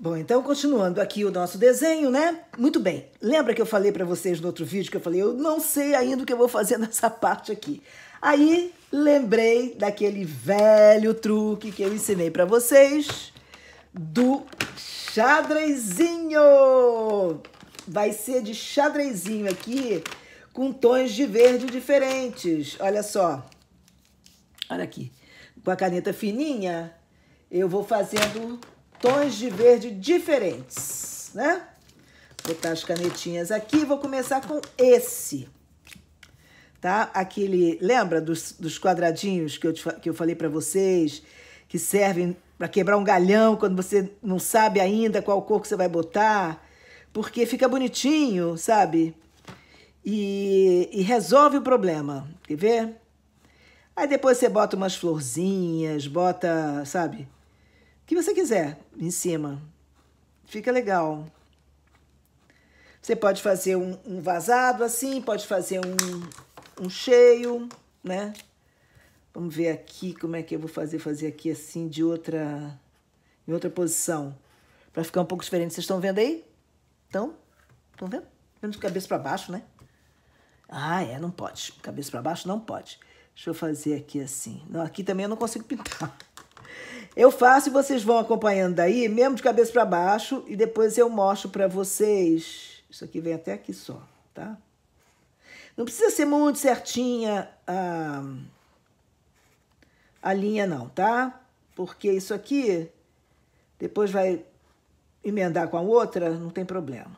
Bom, então continuando aqui o nosso desenho, né? Muito bem. Lembra que eu falei para vocês no outro vídeo que eu falei, eu não sei ainda o que eu vou fazer nessa parte aqui. Aí lembrei daquele velho truque que eu ensinei para vocês do xadrezinho. Vai ser de xadrezinho aqui com tons de verde diferentes. Olha só. Olha aqui. Com a caneta fininha, eu vou fazendo tons de verde diferentes, né? Vou botar as canetinhas aqui, vou começar com esse, tá? Aquele, lembra dos, dos quadradinhos que eu, te, que eu falei para vocês, que servem para quebrar um galhão quando você não sabe ainda qual cor que você vai botar, porque fica bonitinho, sabe? E, e resolve o problema, quer ver? Aí depois você bota umas florzinhas, bota, sabe? que você quiser em cima. Fica legal. Você pode fazer um, um vazado assim, pode fazer um, um cheio, né? Vamos ver aqui como é que eu vou fazer, fazer aqui assim de outra, em outra posição. Pra ficar um pouco diferente. Vocês estão vendo aí? Então, estão vendo? Vendo de cabeça pra baixo, né? Ah, é, não pode. Cabeça pra baixo não pode. Deixa eu fazer aqui assim. Não, aqui também eu não consigo pintar. Eu faço e vocês vão acompanhando daí, mesmo de cabeça para baixo, e depois eu mostro para vocês. Isso aqui vem até aqui só, tá? Não precisa ser muito certinha a, a linha não, tá? Porque isso aqui depois vai emendar com a outra, não tem problema.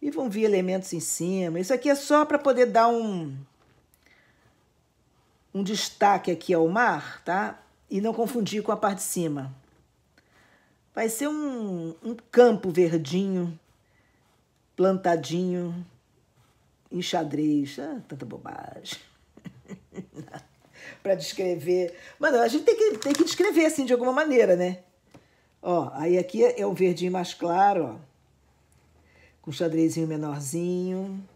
E vão vir elementos em cima. Isso aqui é só para poder dar um um destaque aqui ao mar, tá? e não confundir com a parte de cima. Vai ser um, um campo verdinho, plantadinho, em xadrez. Ah, tanta bobagem. para descrever. Mano, a gente tem que, tem que descrever assim de alguma maneira, né? Ó, aí aqui é um verdinho mais claro, ó. Com xadrezinho menorzinho.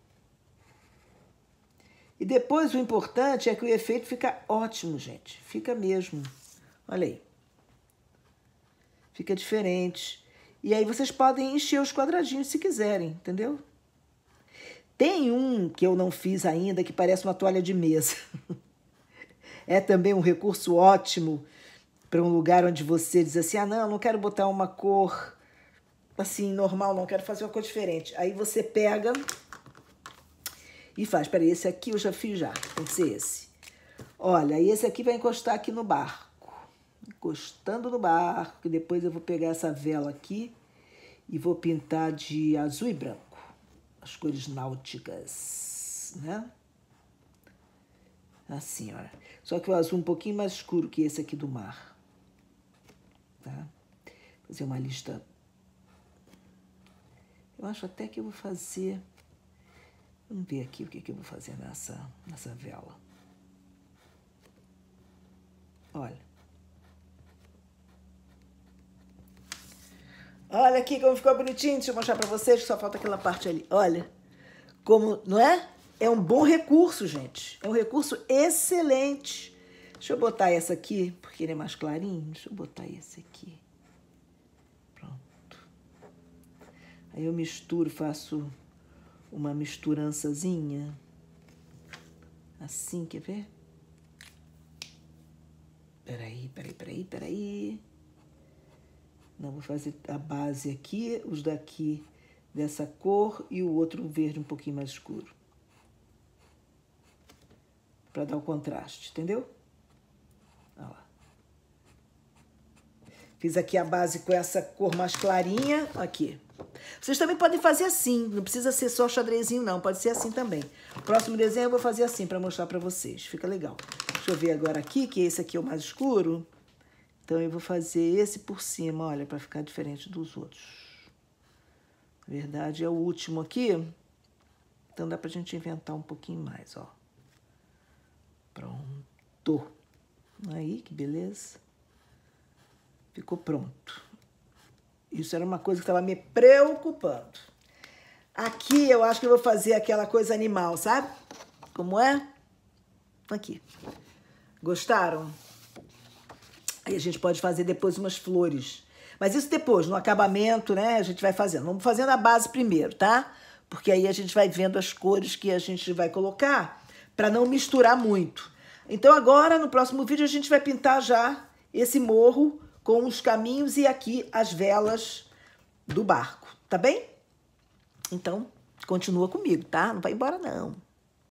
E depois o importante é que o efeito fica ótimo, gente. Fica mesmo. Olha aí. Fica diferente. E aí vocês podem encher os quadradinhos se quiserem, entendeu? Tem um que eu não fiz ainda que parece uma toalha de mesa. é também um recurso ótimo para um lugar onde você diz assim: ah, não, não quero botar uma cor assim normal, não quero fazer uma cor diferente. Aí você pega e faz. Peraí, esse aqui eu já fiz já, tem que ser esse. Olha, e esse aqui vai encostar aqui no bar encostando no barco, que depois eu vou pegar essa vela aqui e vou pintar de azul e branco, as cores náuticas, né? Assim, olha. Só que o azul um pouquinho mais escuro que esse aqui do mar, tá? Vou fazer uma lista. Eu acho até que eu vou fazer. Vamos ver aqui o que, que eu vou fazer nessa, nessa vela. Olha. Olha aqui como ficou bonitinho. Deixa eu mostrar para vocês, só falta aquela parte ali. Olha como, não é? É um bom recurso, gente. É um recurso excelente. Deixa eu botar essa aqui, porque ele é mais clarinho. Deixa eu botar esse aqui. Pronto. Aí eu misturo, faço uma misturançazinha. Assim, quer ver? Peraí, peraí, peraí, peraí. Não, vou fazer a base aqui, os daqui dessa cor e o outro verde um pouquinho mais escuro. Para dar o contraste, entendeu? Ó lá. Fiz aqui a base com essa cor mais clarinha, aqui. Vocês também podem fazer assim, não precisa ser só xadrezinho não, pode ser assim também. Próximo desenho eu vou fazer assim para mostrar para vocês, fica legal. Deixa eu ver agora aqui, que esse aqui é o mais escuro. Então eu vou fazer esse por cima, olha, para ficar diferente dos outros. Na verdade, é o último aqui. Então dá pra gente inventar um pouquinho mais, ó. Pronto. Aí, que beleza. Ficou pronto. Isso era uma coisa que estava me preocupando. Aqui eu acho que eu vou fazer aquela coisa animal, sabe? Como é? Aqui. Gostaram? Aí a gente pode fazer depois umas flores. Mas isso depois, no acabamento, né? A gente vai fazendo. Vamos fazendo a base primeiro, tá? Porque aí a gente vai vendo as cores que a gente vai colocar para não misturar muito. Então agora, no próximo vídeo, a gente vai pintar já esse morro com os caminhos e aqui as velas do barco, tá bem? Então, continua comigo, tá? Não vai embora não.